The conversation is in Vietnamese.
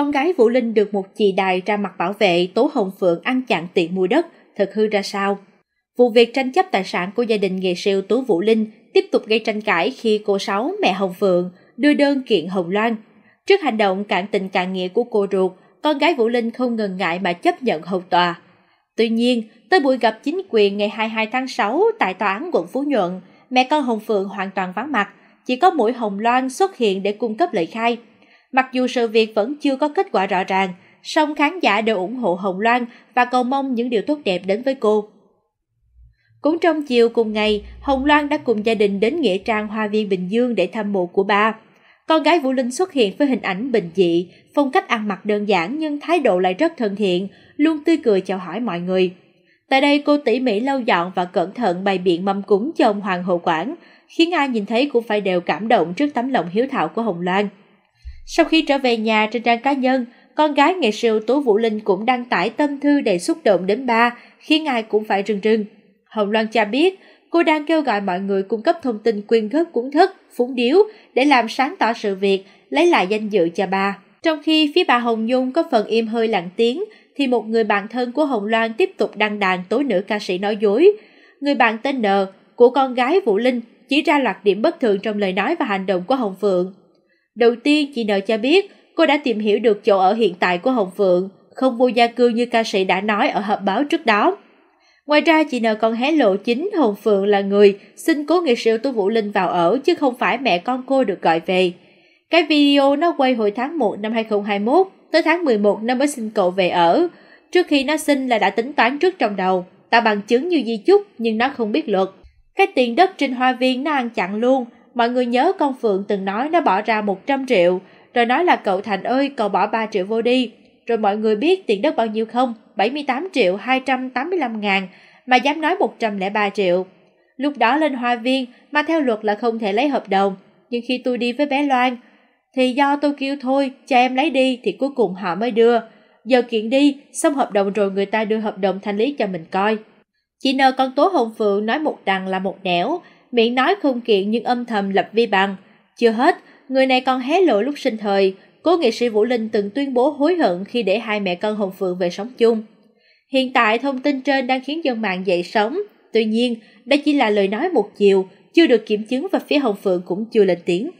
Con gái Vũ Linh được một chị đài ra mặt bảo vệ Tố Hồng Phượng ăn chặn tiền mua đất, thực hư ra sao? Vụ việc tranh chấp tài sản của gia đình nghệ siêu tố Vũ Linh tiếp tục gây tranh cãi khi cô Sáu, mẹ Hồng Phượng, đưa đơn kiện Hồng Loan. Trước hành động cạn tình cạn nghĩa của cô ruột, con gái Vũ Linh không ngần ngại mà chấp nhận hầu tòa. Tuy nhiên, tới buổi gặp chính quyền ngày 22 tháng 6 tại tòa án quận Phú Nhuận, mẹ con Hồng Phượng hoàn toàn vắng mặt, chỉ có mũi Hồng Loan xuất hiện để cung cấp lời khai – Mặc dù sự việc vẫn chưa có kết quả rõ ràng, song khán giả đều ủng hộ Hồng Loan và cầu mong những điều tốt đẹp đến với cô. Cũng trong chiều cùng ngày, Hồng Loan đã cùng gia đình đến Nghĩa Trang Hoa Viên Bình Dương để thăm mộ của ba. Con gái Vũ Linh xuất hiện với hình ảnh bình dị, phong cách ăn mặc đơn giản nhưng thái độ lại rất thân thiện, luôn tươi cười chào hỏi mọi người. Tại đây cô tỉ mỉ lau dọn và cẩn thận bày biện mâm cúng cho ông Hoàng Hậu Quảng, khiến ai nhìn thấy cũng phải đều cảm động trước tấm lòng hiếu thảo của Hồng Loan. Sau khi trở về nhà trên trang cá nhân, con gái nghệ sĩ ưu tú Vũ Linh cũng đăng tải tâm thư đầy xúc động đến ba, khiến ai cũng phải rưng rưng. Hồng Loan cho biết, cô đang kêu gọi mọi người cung cấp thông tin quyên góp cuốn thức, phúng điếu để làm sáng tỏ sự việc, lấy lại danh dự cho bà. Trong khi phía bà Hồng Nhung có phần im hơi lặng tiếng, thì một người bạn thân của Hồng Loan tiếp tục đăng đàn tối nữ ca sĩ nói dối. Người bạn tên N của con gái Vũ Linh chỉ ra loạt điểm bất thường trong lời nói và hành động của Hồng Phượng. Đầu tiên, chị N cho biết cô đã tìm hiểu được chỗ ở hiện tại của Hồng Phượng, không mua gia cư như ca sĩ đã nói ở hợp báo trước đó. Ngoài ra, chị N còn hé lộ chính Hồng Phượng là người xin cố nghệ sĩ Tô Vũ Linh vào ở chứ không phải mẹ con cô được gọi về. Cái video nó quay hồi tháng 1 năm 2021, tới tháng 11 nó mới xin cậu về ở. Trước khi nó xin là đã tính toán trước trong đầu, tạo bằng chứng như di chúc nhưng nó không biết luật. Cái tiền đất trên hoa viên nó ăn chặn luôn, Mọi người nhớ con Phượng từng nói nó bỏ ra 100 triệu, rồi nói là cậu Thành ơi, cậu bỏ 3 triệu vô đi. Rồi mọi người biết tiền đất bao nhiêu không? 78 triệu 285 ngàn, mà dám nói 103 triệu. Lúc đó lên hoa viên mà theo luật là không thể lấy hợp đồng, nhưng khi tôi đi với bé Loan, thì do tôi kêu thôi, cho em lấy đi thì cuối cùng họ mới đưa. Giờ kiện đi, xong hợp đồng rồi người ta đưa hợp đồng thanh lý cho mình coi. Chị nờ con tố Hồng Phượng nói một đằng là một nẻo, miệng nói không kiện nhưng âm thầm lập vi bằng. Chưa hết, người này còn hé lộ lúc sinh thời, cố nghệ sĩ Vũ Linh từng tuyên bố hối hận khi để hai mẹ con Hồng Phượng về sống chung. Hiện tại thông tin trên đang khiến dân mạng dậy sóng, tuy nhiên, đây chỉ là lời nói một chiều, chưa được kiểm chứng và phía Hồng Phượng cũng chưa lên tiếng.